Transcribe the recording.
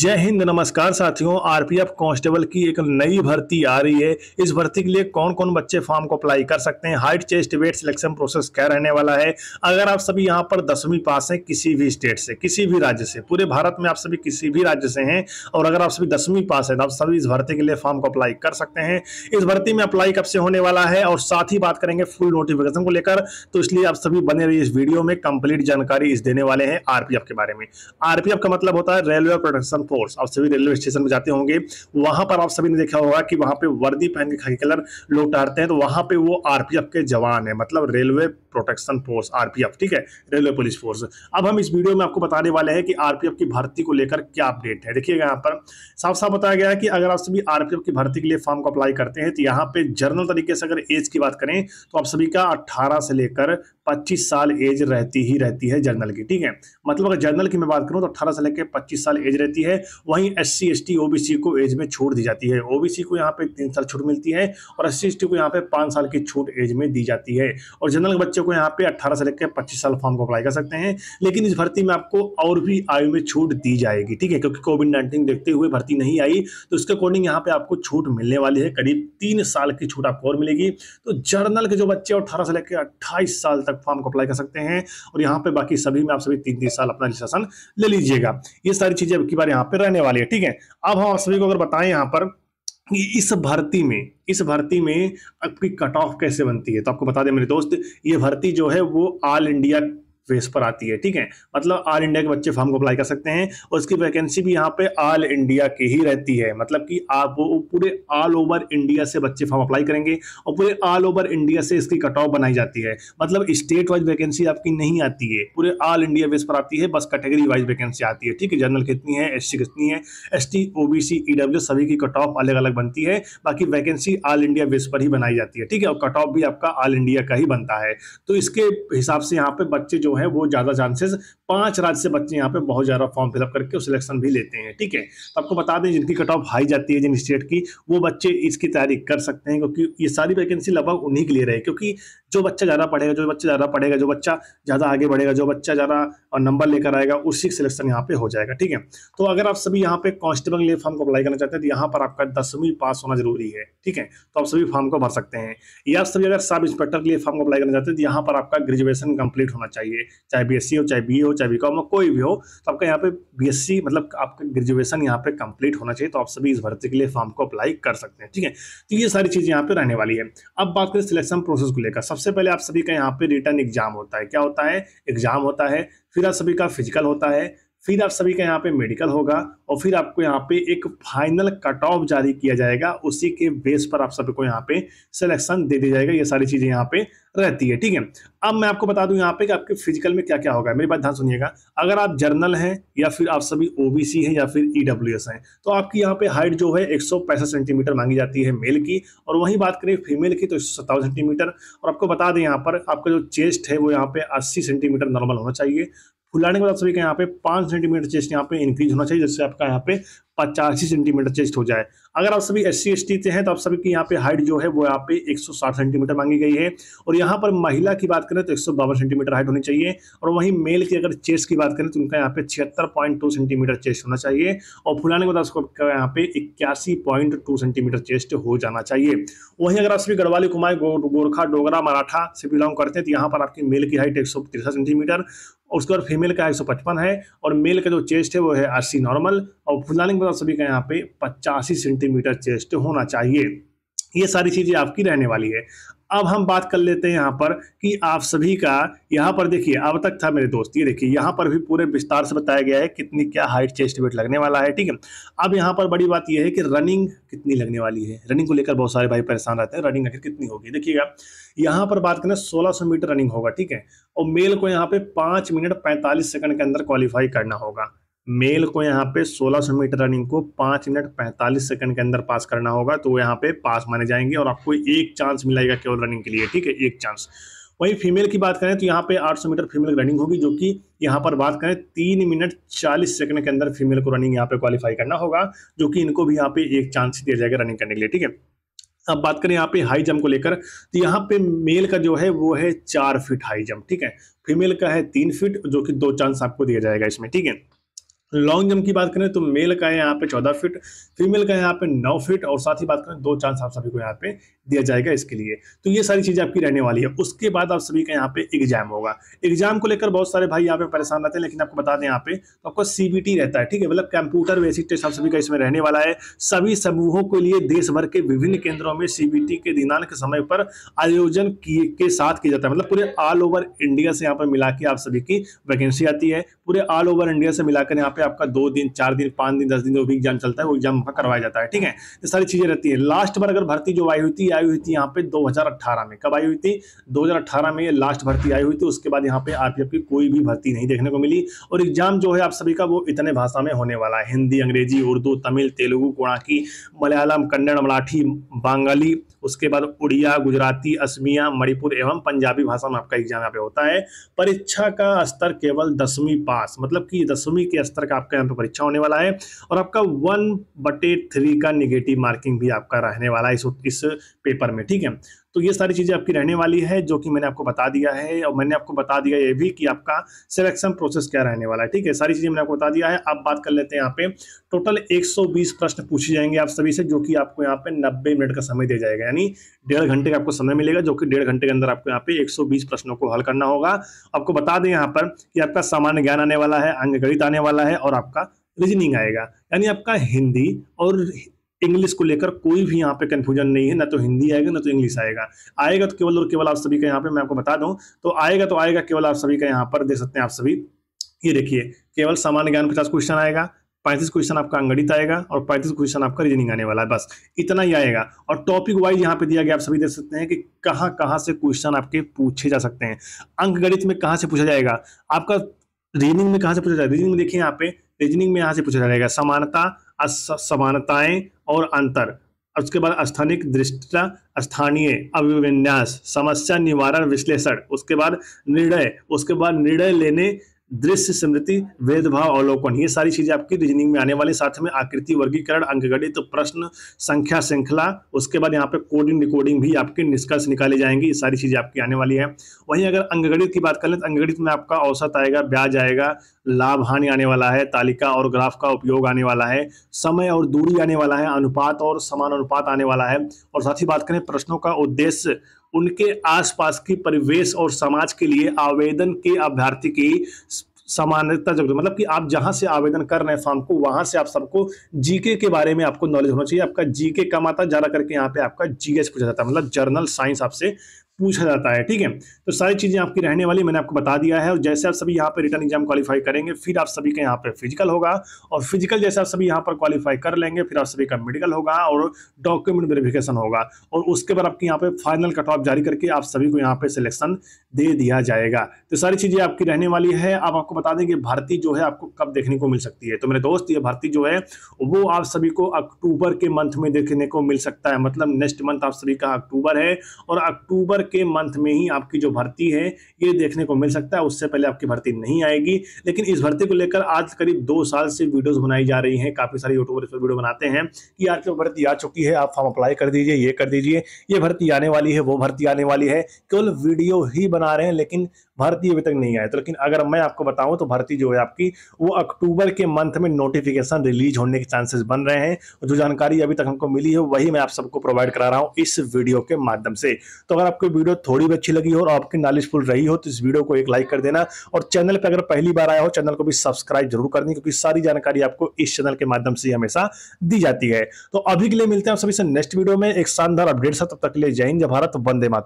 जय हिंद नमस्कार साथियों आरपीएफ कांस्टेबल की एक नई भर्ती आ रही है इस भर्ती के लिए कौन कौन बच्चे फॉर्म को अप्लाई कर सकते हैं height chest weight selection process क्या रहने वाला है अगर आप सभी यहां पर दसवीं पास हैं किसी भी स्टेट से किसी भी राज्य से पूरे भारत में आप सभी किसी भी राज्य से हैं और अगर आप सभी दसवीं पास हैं तो आप सभी इस भर्ती के लिए फॉर्म को अप्लाई कर सकते हैं इस भर्ती में अप्लाई कब से होने वाला है और साथ ही बात करेंगे फुल नोटिफिकेशन को लेकर तो इसलिए आप सभी बने रही इस वीडियो में कंप्लीट जानकारी इस देने वाले हैं आरपीएफ के बारे में आरपीएफ का मतलब होता है रेलवे प्रोडक्शन सेवन फोर्स आप सभी रेलवे स्टेशन में जाते होंगे वहां पर आप सभी ने देखा होगा कि वहां पे वर्दी पहन के खाकी कलर लोग टहरते हैं तो वहां पे वो आरपीएफ के जवान है मतलब रेलवे प्रोटेक्शन फोर्स आरपीएफ ठीक है रेलवे पुलिस फोर्स अब हम इस वीडियो में आपको बताने वाले हैं कि आरपीएफ की भर्ती को लेकर क्या अपडेट है देखिएगा यहाँ पर साफ साफ बताया गया है कि अगर आप सभी आरपीएफ की भर्ती के लिए फॉर्म को अप्लाई करते हैं तो यहाँ पे जर्नल तरीके से अगर एज की बात करें तो आप सभी का अट्ठारह से लेकर पच्चीस साल एज रहती ही रहती है जर्नल की ठीक है मतलब अगर जर्नल की मैं बात करूँ तो अट्ठारह से लेकर पच्चीस साल एज रहती है है वहीं S C S T O B C को एज में छूट दी जाती है ओ बी सी को यहाँ पे तीन साल छूट मिलती है और एस सी एस टी को यहाँ पे पाँच साल की छूट एज में दी जाती है और जनरल बच्चों को यहाँ पे अट्ठारह से लेकर पच्चीस साल फॉर्म को अप्लाई कर सकते हैं लेकिन इस भर्ती में आपको और भी आयु में छूट दी जाएगी ठीक है क्योंकि कोविड नाइन्टीन देखते हुए भर्ती नहीं आई तो उसके अकॉर्डिंग यहाँ पे आपको छूट मिलने वाली है करीब तीन साल की छूट आपको और मिलेगी तो जनरल के जो बच्चे अट्ठारह से लेकर अट्ठाईस साल तक फॉर्म को अप्लाई कर सकते हैं और यहाँ पे बाकी सभी में आप सभी तीन तीन साल अपना रजिस्ट्रेशन ले लीजिएगा ये सारी चीजें अब की बार यहाँ पे रहने वाली है ठीक है अब हम सभी को अगर बताएं यहाँ पर इस भर्ती में इस भर्ती में आपकी कट ऑफ कैसे बनती है तो आपको बता दें मेरे दोस्त ये भर्ती जो है वो ऑल इंडिया फेस पर आती है ठीक है मतलब ऑल इंडिया के बच्चे फॉर्म को अप्लाई कर सकते हैं और इसकी वैकेंसी भी यहाँ पे ऑल इंडिया की ही रहती है मतलब कि आप वो पूरे ऑल ओवर इंडिया से बच्चे फॉर्म अप्लाई करेंगे और पूरे ऑल ओवर इंडिया से इसकी कट ऑफ बनाई जाती है मतलब स्टेट वाइज वैकेंसी आपकी नहीं आती है पूरे ऑल इंडिया बेस पर आती है बस कैटेगरी वाइज वैकेंसी आती है ठीक है जनरल कितनी है एस कितनी है एस टी ओ सभी की कट ऑफ अलग अलग बनती है बाकी वैकेंसी ऑल इंडिया बेस पर ही बनाई जाती है ठीक है और कट ऑफ भी आपका ऑल इंडिया का ही बनता है तो इसके हिसाब से यहाँ पे बच्चे जो है वो ज़्यादा चांसेस पांच राज्य से बच्चे यहाँ पे बहुत ज़्यादा फॉर्म फिलअप करके सिलेक्शन भी लेते हैं ठीक है तो आपको बता दें जिनकी कट ऑफ हाई जाती है जिन स्टेट की वो बच्चे इसकी तैयारी कर सकते हैं क्योंकि ये सारी वैकेंसी लगभग उन्हीं के लिए रहे क्योंकि जो बच्चा ज़्यादा पढ़ेगा जो बच्चा ज़्यादा पढ़ेगा जो बच्चा ज़्यादा आगे बढ़ेगा जो बच्चा ज़्यादा नंबर लेकर आएगा उसी सिलेक्शन यहाँ पे हो जाएगा ठीक है तो अगर आप सभी यहाँ पे कॉन्स्टेबल फॉर्म को अप्लाई करना चाहते हैं तो यहाँ पर आपका दसवीं पास होना जरूरी है ठीक है तो आप सभी फॉर्म को भर सकते हैं या आप सभी अगर सब इंस्पेक्टर के लिए फॉर्म को अप्लाई करना चाहते हैं तो यहाँ पर आपका ग्रेजुएशन कंप्लीट होना चाहिए लिए चाहे बी हो चाहे बी हो चाहे बी कॉम हो कोई भी हो तो आपका यहाँ पे बी मतलब आपका ग्रेजुएशन यहाँ पे कंप्लीट होना चाहिए तो आप सभी इस भर्ती के लिए फॉर्म को अप्लाई कर सकते हैं ठीक है तो ये सारी चीज़ यहाँ पे रहने वाली है अब बात करें सिलेक्शन प्रोसेस को लेकर सबसे पहले आप सभी का यहाँ पे रिटर्न एग्जाम होता है क्या होता है एग्जाम होता है फिर आप सभी का फिजिकल होता है फिर आप सभी का यहाँ पे मेडिकल होगा और फिर आपको यहाँ पे एक फाइनल कट ऑफ जारी किया जाएगा उसी के बेस पर आप सभी को यहाँ पे सिलेक्शन दे दिया जाएगा ये सारी चीज़ें यहाँ पे रहती है ठीक है अब मैं आपको बता दूं यहाँ पे कि आपके फिजिकल में क्या क्या होगा मेरी बात ध्यान सुनिएगा अगर आप जर्नल हैं या फिर आप सभी ओबीसी हैं या फिर ईडब्ल्यू e हैं तो आपकी यहाँ पे हाइट जो है एक सेंटीमीटर मांगी जाती है मेल की और वही बात करें फीमेल की तो एक सेंटीमीटर और आपको बता दें यहाँ पर आपका जो चेस्ट है वो यहाँ पे अस्सी सेंटीमीटर नॉर्मल होना चाहिए फुलाने के बाद सभी का यहाँ पे पाँच सेंटीमीटर चेस्ट यहाँ पे इंक्रीज होना चाहिए जिससे आपका यहाँ पे पचासी सेंटीमीटर चेस्ट हो जाए अगर आप सभी एस सी एस टी हैं तो आप सभी की यहाँ पे हाइट जो है वो यहाँ पे 160 सेंटीमीटर मांगी गई है और यहाँ पर महिला की बात करें तो एक सेंटीमीटर हाइट होनी चाहिए और वहीं मेल की अगर चेस्ट की बात करें तो उनका यहाँ पे छिहत्तर सेंटीमीटर चेस्ट होना चाहिए और फुलाने के बाद उसको यहाँ पे इक्यासी सेंटीमीटर चेस्ट हो जाना चाहिए वहीं अगर आप सभी गढ़वाली कुमार गोरखा डोगरा मराठा से बिलोंग करते हैं तो यहाँ पर आपकी मेल की हाइट एक सेंटीमीटर और उसके बाद फीमेल का एक है और मेल का जो चेस्ट है वो है अस्सी नॉर्मल और फुलानिंग मतलब सभी का यहाँ पे पचासी सेंटीमीटर चेस्ट होना चाहिए ये सारी चीज़ें आपकी रहने वाली है अब हम बात कर लेते हैं यहाँ पर कि आप सभी का यहाँ पर देखिए अब तक था मेरे दोस्त ये देखिए यहाँ पर भी पूरे विस्तार से बताया गया है कितनी क्या हाइट चेस्ट वेट लगने वाला है ठीक है अब यहाँ पर बड़ी बात यह है कि रनिंग कितनी लगने वाली है रनिंग को लेकर बहुत सारे भाई परेशान रहते हैं रनिंग आखिर कितनी होगी देखिएगा यहाँ पर बात करें सोलह मीटर रनिंग होगा ठीक है और मेल को यहाँ पे पाँच मिनट पैंतालीस सेकंड के अंदर क्वालिफाई करना होगा मेल को यहाँ पे 1600 मीटर रनिंग को पाँच मिनट पैंतालीस सेकंड के अंदर पास करना होगा तो यहाँ पे पास माने जाएंगे और आपको एक चांस मिलाएगा केवल रनिंग के लिए ठीक है एक चांस वहीं फीमेल की बात करें तो यहाँ पे 800 मीटर फीमेल रनिंग होगी जो कि यहाँ पर बात करें तीन मिनट चालीस सेकंड के अंदर फीमेल को रनिंग यहाँ पे क्वालिफाई करना होगा जो कि इनको भी यहाँ पे एक चांस दिया जाएगा रनिंग करने के लिए ठीक है अब बात करें यहाँ पे हाई जंप को लेकर तो यहाँ पे मेल का जो है वो है चार फीट हाई जंप ठीक है फीमेल का है तीन फीट जो कि दो चांस आपको दिया जाएगा इसमें ठीक है लॉन्ग जंप की बात करें तो मेल का है यहाँ पे चौदह फीट फीमेल का यहाँ पे नौ फीट और साथ ही बात करें दो चांस आप सभी को यहाँ पे दिया जाएगा इसके लिए तो ये सारी चीज़ें आपकी रहने वाली है उसके बाद आप सभी का यहाँ पे एग्जाम होगा एग्जाम को लेकर बहुत सारे भाई यहाँ पे परेशान रहते हैं लेकिन आपको बता दें यहाँ पे तो आपका सीबीटी रहता है ठीक है मतलब कंप्यूटर बेसिक टेस्ट आप सभी का इसमें रहने वाला है सभी समूहों के लिए देश भर के विभिन्न केंद्रों में सीबीटी के दिनांक समय पर आयोजन किए के साथ किया जाता है मतलब पूरे ऑल ओवर इंडिया से यहाँ पर मिला के आप सभी की वैकेंसी आती है पूरे ऑल ओवर इंडिया से मिलाकर यहाँ पे पे आपका दो दिन चार दिन पांच दिन दस दिन जो भी एग्जाम चलता है वो एग्जाम का करवाया जाता है ठीक है ये सारी चीज़ें रहती है लास्ट बार अगर भर्ती जो आई हुई थी आई हुई थी यहाँ पे दो में कब आई हुई थी दो में ये लास्ट भर्ती आई हुई थी उसके बाद यहाँ पे आरपीएफ की कोई भी भर्ती नहीं देखने को मिली और एग्जाम जो है आप सभी का वो इतने भाषा में होने वाला है हिंदी अंग्रेजी उर्दू तमिल तेलुगु कोणाकी मलयालम कन्नड़ मराठी बंगाली उसके बाद उड़िया गुजराती असमिया मणिपुर एवं पंजाबी भाषा में आपका एग्जाम यहाँ पे होता है परीक्षा का स्तर केवल दसवीं पास मतलब कि दसवीं के स्तर का आपका यहाँ पे परीक्षा होने वाला है और आपका वन बटे थ्री का निगेटिव मार्किंग भी आपका रहने वाला है इस, इस पेपर में ठीक है तो ये सारी चीज़ें आपकी रहने वाली है जो कि मैंने आपको बता दिया है और मैंने आपको बता दिया ये भी कि आपका सिलेक्शन प्रोसेस क्या रहने वाला है ठीक है सारी चीज़ें मैंने आपको बता दिया है आप बात कर लेते हैं यहाँ पे टोटल 120 प्रश्न पूछे जाएंगे आप सभी से जो कि आपको यहाँ पे 90 मिनट का समय दिया जाएगा यानी डेढ़ घंटे का आपको समय मिलेगा जो कि डेढ़ घंटे के अंदर आपको यहाँ पे 120 प्रश्नों को हल करना होगा आपको बता दें यहाँ पर कि आपका सामान्य ज्ञान आने वाला है अंग आने वाला है और आपका रीजनिंग आएगा यानी आपका हिंदी और इंग्लिश को लेकर कोई भी यहाँ पे कंफ्यूजन नहीं है ना तो हिंदी आएगा ना तो इंग्लिश आएगा आएगा तो केवल और केवल आप सभी का यहाँ पे मैं आपको बता दूं तो आएगा तो आएगा केवल आप सभी का यहाँ पर दे सकते हैं आप सभी ये देखिए केवल सामान्य ज्ञान पचास क्वेश्चन आएगा पैंतीस क्वेश्चन आपका अंगणित आएगा और पैंतीस क्वेश्चन आपका रीजनिंग आने वाला है बस इतना ही आएगा और टॉपिक वाइज यहाँ पे दिया गया आप सभी देख सकते हैं कि कहाँ कहाँ से क्वेश्चन आपके पूछे जा सकते हैं अंक गणित में कहाँ से पूछा जाएगा आपका रीजनिंग में कहाँ से पूछा जाएगा रीजनिंग में देखिए यहाँ पे रीजनिंग में यहाँ से पूछा जाएगा समानता असमानताएं और अंतर उसके बाद स्थानिक दृष्टता स्थानीय अभिविन्यास समस्या निवारण विश्लेषण उसके बाद निर्णय उसके बाद निर्णय लेने दृश्य स्मृति भेदभाव अवलोकन ये सारी चीजें आपकी रीजनिंग में आने वाली साथ में आकृति वर्गीकरण अंकगणित तो प्रश्न संख्या श्रृंखला उसके बाद यहाँ पे कोडिंग रिकॉर्डिंग भी आपके निष्कर्ष निकाले जाएंगे ये सारी चीजें आपकी आने वाली है वहीं अगर अंकगणित की बात करें तो अंकगणित में आपका औसत आएगा ब्याज आएगा लाभ हानि आने वाला है तालिका और ग्राफ का उपयोग आने वाला है समय और दूरी आने वाला है अनुपात और समान अनुपात आने वाला है और साथ ही बात करें प्रश्नों का उद्देश्य उनके आसपास की परिवेश और समाज के लिए आवेदन के अभ्यर्थी की सामान्यता जरूरत मतलब कि आप जहां से आवेदन कर रहे हैं फॉर्म को वहां से आप सबको जीके के बारे में आपको नॉलेज होना चाहिए आपका जीके कम आता ज्यादा करके यहाँ पे आपका जीएस पूछा जाता है मतलब जर्नल साइंस आपसे पूछा जाता है ठीक है तो सारी चीज़ें आपकी रहने वाली मैंने आपको बता दिया है और जैसे आप सभी यहाँ पर रिटर्न एग्जाम क्वालिफाई करेंगे फिर आप सभी का यहाँ पर फिजिकल होगा और फिजिकल जैसे आप सभी यहाँ पर क्वालिफाई कर लेंगे फिर आप सभी का मेडिकल होगा और डॉक्यूमेंट वेरिफिकेशन होगा और उसके बाद आपके यहाँ पर फाइनल कट ऑफ जारी करके आप सभी को यहाँ पर सिलेक्शन दे दिया जाएगा तो सारी चीज़ें आपकी रहने वाली है आप आपको बता दें कि भर्ती जो है आपको कब देखने को मिल सकती है तो मेरे दोस्त ये भर्ती जो है वो आप सभी को अक्टूबर के मंथ में देखने को मिल सकता है मतलब नेक्स्ट मंथ आप सभी का अक्टूबर है और अक्टूबर के मंथ में ही आपकी जो भर्ती है ये देखने को मिल सकता है उससे पहले आपकी भर्ती नहीं आएगी लेकिन इस भर्ती को लेकर आज करीब दो साल से वीडियोस बनाई जा रही हैं काफ़ी सारे यूट्यूबर इस पर वीडियो बनाते हैं कि आज जो भर्ती आ चुकी है आप फॉर्म अप्लाई कर दीजिए ये कर दीजिए ये भर्ती आने वाली है वो भर्ती आने वाली है केवल वीडियो ही बना रहे हैं लेकिन भर्ती अभी तक नहीं आए तो लेकिन अगर मैं आपको बताऊं तो भर्ती जो है आपकी वो अक्टूबर के मंथ में नोटिफिकेशन रिलीज होने के चांसेस बन रहे हैं जो जानकारी अभी तक हमको मिली है वही मैं आप सबको प्रोवाइड करा रहा हूँ इस वीडियो के माध्यम से तो अगर आपको वीडियो थोड़ी भी अच्छी लगी हो और आपकी नॉलेजफुल रही हो तो इस वीडियो को एक लाइक कर देना और चैनल पर अगर पहली बार आया हो चैनल को भी सब्सक्राइब जरूर कर दें क्योंकि सारी जानकारी आपको इस चैनल के माध्यम से हमेशा दी जाती है तो अभी के लिए मिलते हैं सभी से नेक्स्ट वीडियो में एक शानदार अपडेट है तब तक ले लिए जय हिंद भारत वंदे माता